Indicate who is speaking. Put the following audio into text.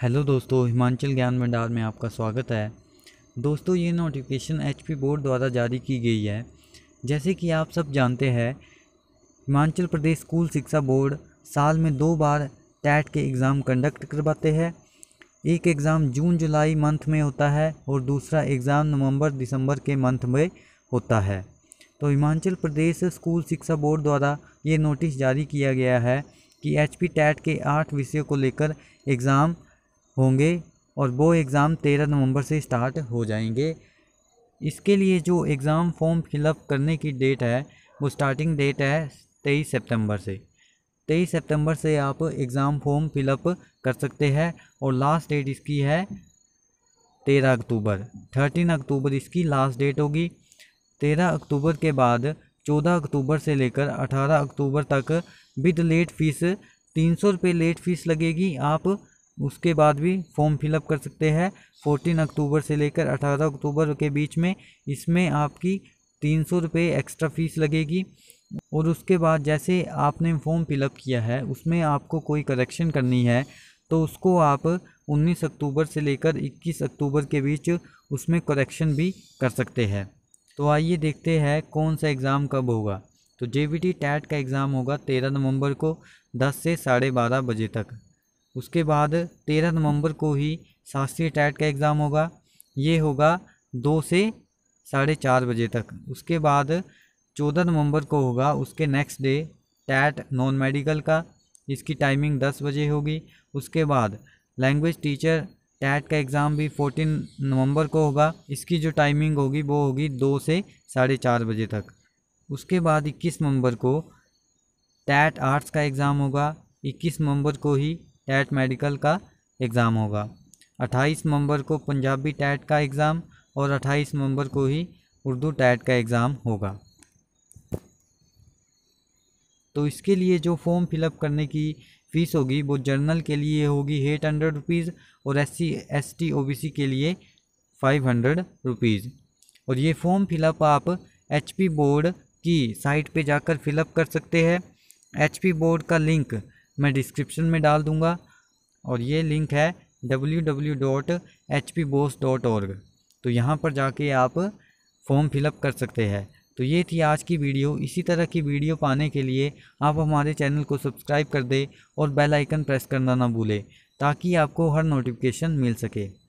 Speaker 1: hello दोस्तों हिमाचल ज्ञान भंडार में आपका स्वागत है दोस्तों ये नोटिफिकेशन एचपी बोर्ड द्वारा जारी की गई है जैसे कि आप सब जानते हैं हिमाचल प्रदेश स्कूल शिक्षा बोर्ड साल में दो बार टैट के एग्ज़ाम कंडक्ट करवाते हैं एक एग्ज़ाम जून जुलाई मंथ में होता है और दूसरा एग्ज़ाम नवंबर दिसंबर के मंथ में होता है तो हिमाचल प्रदेश स्कूल शिक्षा बोर्ड द्वारा ये नोटिस जारी किया गया है कि एच टैट के आठ विषयों को लेकर एग्ज़ाम होंगे और वो एग्ज़ाम तेरह नवंबर से स्टार्ट हो जाएंगे इसके लिए जो एग्ज़ाम फॉर्म फिलअप करने की डेट है वो स्टार्टिंग डेट है तेईस सितंबर से तेईस सितंबर से आप एग्ज़ाम फॉर्म फिलअप कर सकते हैं और लास्ट डेट इसकी है तेरह अक्टूबर थर्टीन अक्टूबर इसकी लास्ट डेट होगी तेरह अक्टूबर के बाद चौदह अक्टूबर से लेकर अठारह अक्टूबर तक विद लेट फीस तीन सौ रुपये लेट फीस लगेगी आप उसके बाद भी फॉर्म फिलअप कर सकते हैं फोर्टीन अक्टूबर से लेकर अठारह अक्टूबर के बीच में इसमें आपकी तीन सौ रुपये एक्स्ट्रा फीस लगेगी और उसके बाद जैसे आपने फॉर्म फिलअप किया है उसमें आपको कोई करेक्शन करनी है तो उसको आप 19 अक्टूबर से लेकर 21 अक्टूबर के बीच उसमें करेक्शन भी कर सकते हैं तो आइए देखते हैं कौन सा एग्ज़ाम कब होगा तो जे टी टैट का एग्ज़ाम होगा तेरह नवंबर को दस से साढ़े बारह बजे तक उसके बाद तेरह नवंबर को ही शास्त्रीय टैट का एग्ज़ाम होगा ये होगा दो से साढ़े चार बजे तक उसके बाद चौदह नवंबर को होगा उसके next day TET non medical का इसकी टाइमिंग दस बजे होगी उसके बाद लैंग्वेज टीचर टैट का एग्ज़ाम भी फोर्टीन नवंबर को होगा इसकी जो टाइमिंग होगी वो होगी दो से साढ़े चार बजे तक उसके बाद इक्कीस नवंबर को टैट आर्ट्स का एग्ज़ाम होगा इक्कीस नवंबर को ही टैट मेडिकल का एग्ज़ाम होगा 28 नवंबर को पंजाबी टैट का एग्ज़ाम और 28 नवंबर को ही उर्दू टैट का एग्ज़ाम होगा तो इसके लिए जो फॉर्म फिलअप करने की फ़ीस होगी वो जर्नल के लिए होगी एट हंड्रेड रुपीज़ और S C S T O B C के लिए फाइव हंड्रेड रुपीज़ और ये फॉर्म फिलअप आप एच पी बोर्ड की साइट पे जाकर फिलअप कर सकते हैं एच पी बोर्ड का लिंक मैं डिस्क्रिप्शन में डाल दूँगा और ये लिंक है W W dot H P bose dot तो यहाँ पर जाके आप फॉर्म फिलअप कर सकते हैं तो ये थी आज की वीडियो इसी तरह की वीडियो पाने के लिए आप हमारे चैनल को सब्सक्राइब कर दें और बेल आइकन प्रेस करना ना भूलें ताकि आपको हर नोटिफिकेशन मिल सके